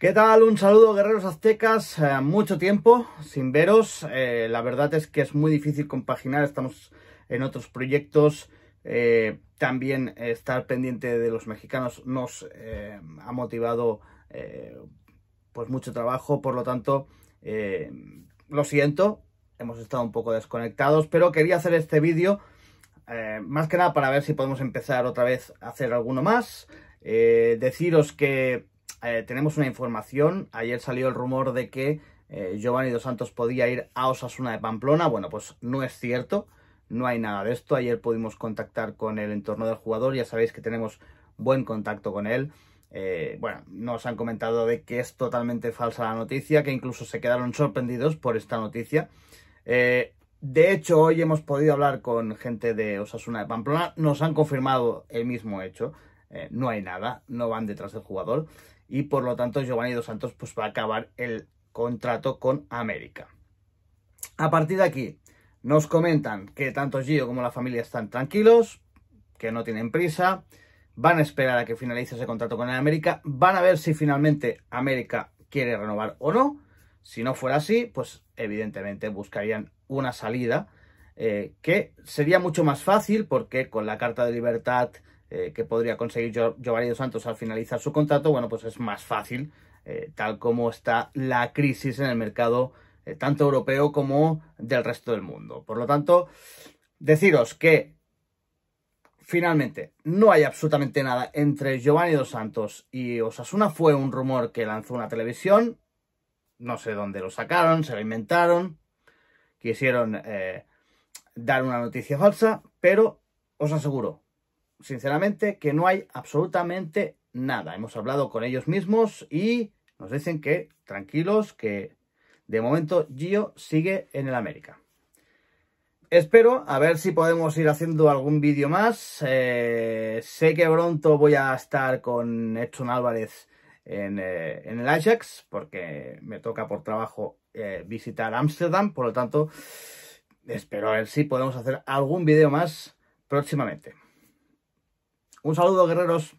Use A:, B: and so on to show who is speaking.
A: ¿Qué tal? Un saludo guerreros aztecas, eh, mucho tiempo sin veros, eh, la verdad es que es muy difícil compaginar, estamos en otros proyectos, eh, también estar pendiente de los mexicanos nos ha motivado pues mucho trabajo, por lo tanto lo siento, hemos estado un poco desconectados, pero quería hacer este vídeo más que nada para ver si podemos empezar otra vez a hacer alguno más, deciros que eh, tenemos una información. Ayer salió el rumor de que eh, Giovanni Dos Santos podía ir a Osasuna de Pamplona. Bueno, pues no es cierto. No hay nada de esto. Ayer pudimos contactar con el entorno del jugador. Ya sabéis que tenemos buen contacto con él. Eh, bueno, nos han comentado de que es totalmente falsa la noticia, que incluso se quedaron sorprendidos por esta noticia. de hecho, hoy hemos podido hablar con gente de Osasuna de Pamplona. Nos han confirmado el mismo hecho. Eh, no hay nada, no van detrás del jugador y por lo tanto Giovanni Dos Santos pues va a acabar el contrato con América. A partir de aquí nos comentan que tanto Gio como la familia están tranquilos, que no tienen prisa, van a esperar a que finalice ese contrato con el América, van a ver si finalmente América quiere renovar o no. Si no fuera así, pues evidentemente buscarían una salida eh, que sería mucho más fácil porque con la Carta de Libertad eh, que podría conseguir Giovanni Dos Santos al finalizar su contrato, bueno, pues es más fácil, eh, tal como está la crisis en el mercado eh, tanto europeo como del resto del mundo. Por lo tanto, deciros que finalmente no hay absolutamente nada entre Giovanni Dos Santos y Osasuna. Fue un rumor que lanzó una televisión, no sé dónde lo sacaron, se lo inventaron, quisieron dar una noticia falsa, pero os aseguro, sinceramente, que no hay absolutamente nada. Hemos hablado con ellos mismos y nos dicen que tranquilos, que de momento Gio sigue en el América. Espero, a ver si podemos ir haciendo algún vídeo más. Eh, sé que pronto voy a estar con Edson Álvarez en, eh, el Ajax, porque me toca por trabajo eh, visitar Ámsterdam, por lo tanto, espero a ver si podemos hacer algún vídeo más próximamente. Un saludo, guerreros.